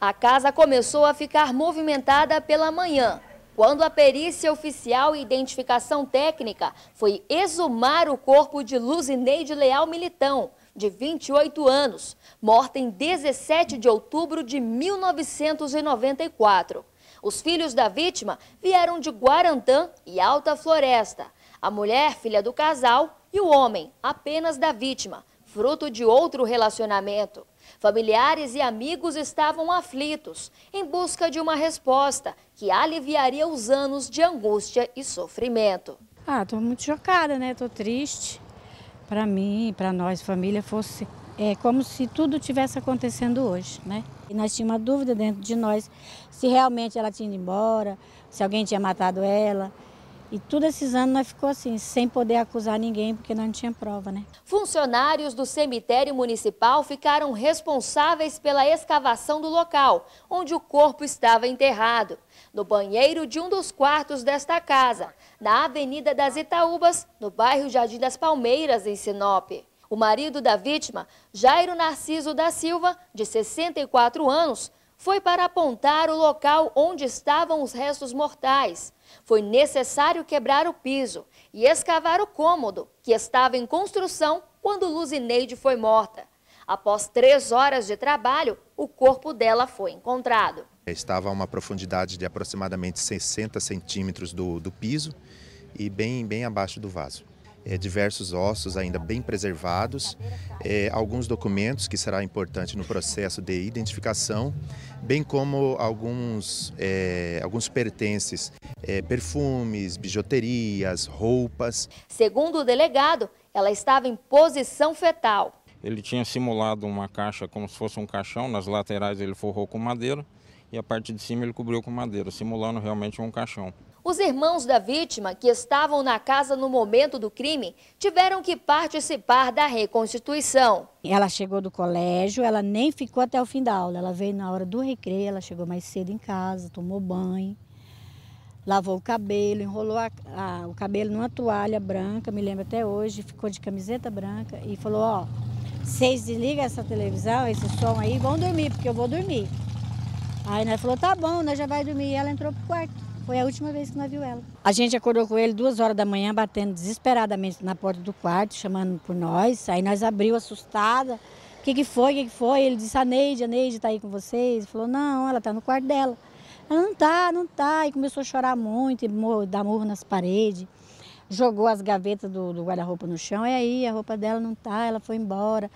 A casa começou a ficar movimentada pela manhã, quando a perícia oficial e identificação técnica foi exumar o corpo de Luzineide Leal Militão, de 28 anos, morta em 17 de outubro de 1994. Os filhos da vítima vieram de Guarantã e Alta Floresta. A mulher, filha do casal, e o homem, apenas da vítima, fruto de outro relacionamento. Familiares e amigos estavam aflitos, em busca de uma resposta que aliviaria os anos de angústia e sofrimento. Ah, estou muito chocada, né? Estou triste. Para mim, para nós, família, fosse é como se tudo tivesse acontecendo hoje, né? E nós tínhamos uma dúvida dentro de nós se realmente ela tinha ido embora, se alguém tinha matado ela. E todos esses anos nós ficou assim, sem poder acusar ninguém, porque não tinha prova, né? Funcionários do cemitério municipal ficaram responsáveis pela escavação do local, onde o corpo estava enterrado. No banheiro de um dos quartos desta casa, na Avenida das Itaúbas, no bairro Jardim das Palmeiras, em Sinop. O marido da vítima, Jairo Narciso da Silva, de 64 anos, foi para apontar o local onde estavam os restos mortais. Foi necessário quebrar o piso e escavar o cômodo, que estava em construção quando Luzineide foi morta. Após três horas de trabalho, o corpo dela foi encontrado. Estava a uma profundidade de aproximadamente 60 centímetros do, do piso e bem, bem abaixo do vaso é, diversos ossos ainda bem preservados, é, alguns documentos que será importante no processo de identificação, bem como alguns, é, alguns pertences, é, perfumes, bijuterias, roupas. Segundo o delegado, ela estava em posição fetal. Ele tinha simulado uma caixa como se fosse um caixão, nas laterais ele forrou com madeira e a parte de cima ele cobriu com madeira, simulando realmente um caixão. Os irmãos da vítima, que estavam na casa no momento do crime, tiveram que participar da reconstituição. Ela chegou do colégio, ela nem ficou até o fim da aula. Ela veio na hora do recreio, ela chegou mais cedo em casa, tomou banho, lavou o cabelo, enrolou a, a, o cabelo numa toalha branca, me lembro até hoje, ficou de camiseta branca e falou: Ó, vocês desligam essa televisão, esse som aí, vão dormir, porque eu vou dormir. Aí nós falou: Tá bom, nós já vai dormir. E ela entrou pro quarto. Foi a última vez que nós viu ela. A gente acordou com ele duas horas da manhã, batendo desesperadamente na porta do quarto, chamando por nós. Aí nós abriu assustada. O que, que foi? O que, que foi? Ele disse, a Neide, a Neide está aí com vocês? Ele falou, não, ela está no quarto dela. Ela não está, não está. E começou a chorar muito, e dar murro nas paredes. Jogou as gavetas do, do guarda-roupa no chão, e aí a roupa dela não está, ela foi embora.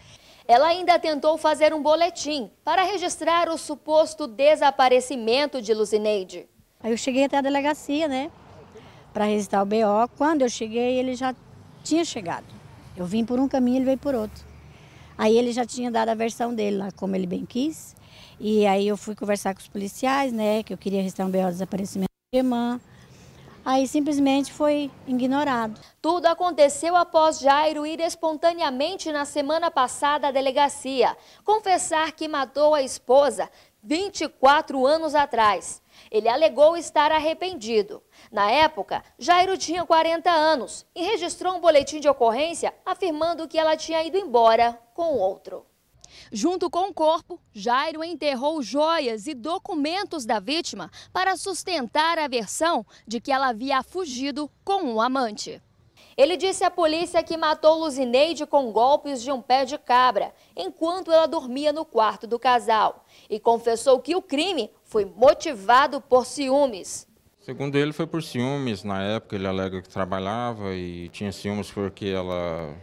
Ela ainda tentou fazer um boletim para registrar o suposto desaparecimento de Lucineide. Aí eu cheguei até a delegacia, né, para registrar o BO. Quando eu cheguei, ele já tinha chegado. Eu vim por um caminho, ele veio por outro. Aí ele já tinha dado a versão dele lá, como ele bem quis. E aí eu fui conversar com os policiais, né, que eu queria registrar um BO de desaparecimento da de irmã. Aí simplesmente foi ignorado. Tudo aconteceu após Jairo ir espontaneamente na semana passada à delegacia, confessar que matou a esposa, 24 anos atrás. Ele alegou estar arrependido. Na época, Jairo tinha 40 anos e registrou um boletim de ocorrência afirmando que ela tinha ido embora com outro. Junto com o corpo, Jairo enterrou joias e documentos da vítima para sustentar a versão de que ela havia fugido com um amante. Ele disse à polícia que matou Luzineide com golpes de um pé de cabra, enquanto ela dormia no quarto do casal. E confessou que o crime foi motivado por ciúmes. Segundo ele, foi por ciúmes. Na época, ele alega que trabalhava e tinha ciúmes porque ela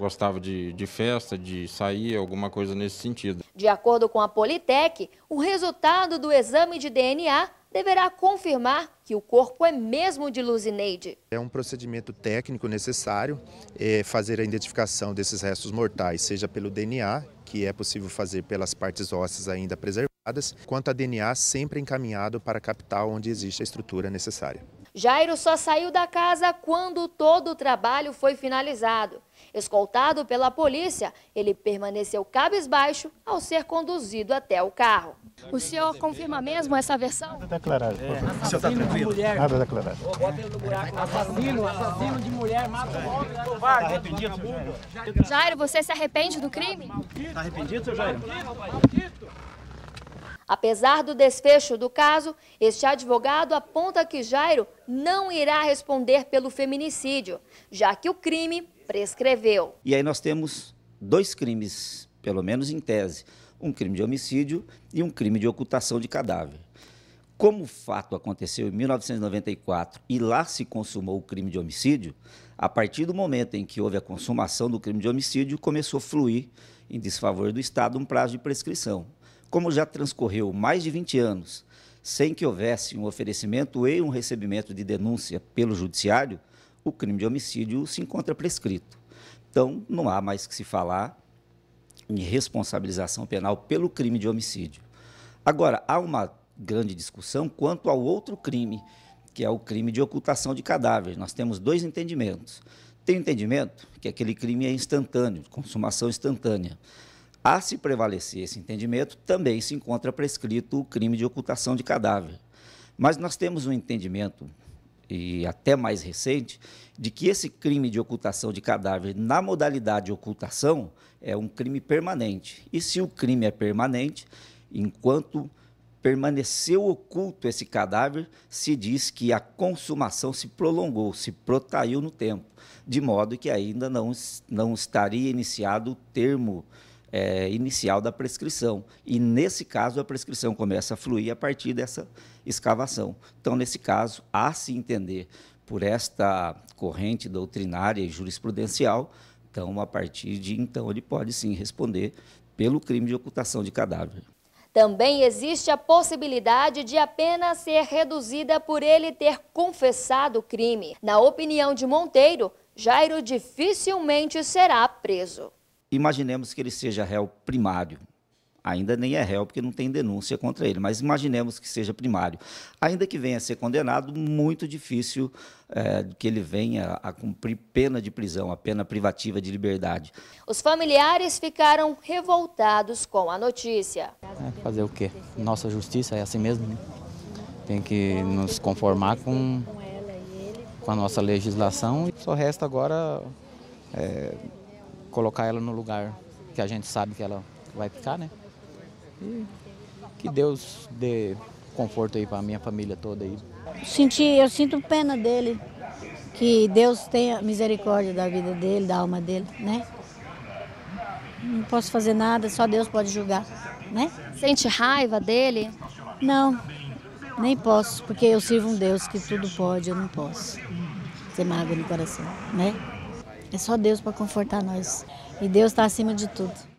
gostava de, de, festa, de sair, alguma coisa nesse sentido. De acordo com a Politec, o resultado do exame de DNA deverá confirmar que o corpo é mesmo de Luzineide. É um procedimento técnico necessário é, fazer a identificação desses restos mortais, seja pelo DNA, que é possível fazer pelas partes ósseas ainda preservadas, quanto a DNA sempre encaminhado para a capital onde existe a estrutura necessária. Jairo só saiu da casa quando todo o trabalho foi finalizado. Escoltado pela polícia, ele permaneceu cabisbaixo ao ser conduzido até o carro. O senhor confirma mesmo essa versão? Nada declarado. É, Assassino senhor está De Nada declarado. Assassino, assassino de mulher, mata homem, tá arrependido, Jairo? Jairo, você se arrepende do crime? Está arrependido, seu Jairo? Apesar do desfecho do caso, este advogado aponta que Jairo não irá responder pelo feminicídio, já que o crime prescreveu. E aí nós temos dois crimes, pelo menos em tese: um crime de homicídio e um crime de ocultação de cadáver. Como o fato aconteceu em 1994 e lá se consumou o crime de homicídio, a partir do momento em que houve a consumação do crime de homicídio, começou a fluir em desfavor do Estado um prazo de prescrição. Como já transcorreu mais de 20 anos sem que houvesse um oferecimento e um recebimento de denúncia pelo judiciário, o crime de homicídio se encontra prescrito. Então, não há mais que se falar em responsabilização penal pelo crime de homicídio. Agora, há uma grande discussão quanto ao outro crime, que é o crime de ocultação de cadáveres. Nós temos dois entendimentos. Tem o entendimento que aquele crime é instantâneo, consumação instantânea. A se prevalecer esse entendimento, também se encontra prescrito o crime de ocultação de cadáver. Mas nós temos um entendimento, e até mais recente, de que esse crime de ocultação de cadáver, na modalidade de ocultação, é um crime permanente. E se o crime é permanente, enquanto permaneceu oculto esse cadáver, se diz que a consumação se prolongou, se protraiu no tempo, de modo que ainda não, não estaria iniciado o termo é, inicial da prescrição. E, nesse caso, a prescrição começa a fluir a partir dessa escavação. Então, nesse caso, há se entender por esta corrente doutrinária e jurisprudencial, então, a partir de então, ele pode sim responder pelo crime de ocultação de cadáver. Também existe a possibilidade de a pena ser reduzida por ele ter confessado o crime. Na opinião de Monteiro, Jairo dificilmente será preso imaginemos que ele seja réu primário. Ainda nem é réu, porque não tem denúncia contra ele, mas imaginemos que seja primário. Ainda que venha a ser condenado, muito difícil é, que ele venha a cumprir pena de prisão, a pena privativa de liberdade. Os familiares ficaram revoltados com a notícia. É fazer o quê? Nossa justiça é assim mesmo, né? Tem que nos conformar com, com a nossa legislação. Só resta agora é, colocar ela no lugar que a gente sabe que ela vai ficar, né? E que Deus dê conforto aí para minha família toda aí. Senti, eu sinto pena dele, que Deus tenha misericórdia da vida dele, da alma dele, né? Não posso fazer nada, só Deus pode julgar, né? Sente raiva dele? Não, nem posso, porque eu sirvo um Deus que tudo pode, eu não posso. Ter mágoa no coração, né? É só Deus para confortar nós. E Deus está acima de tudo.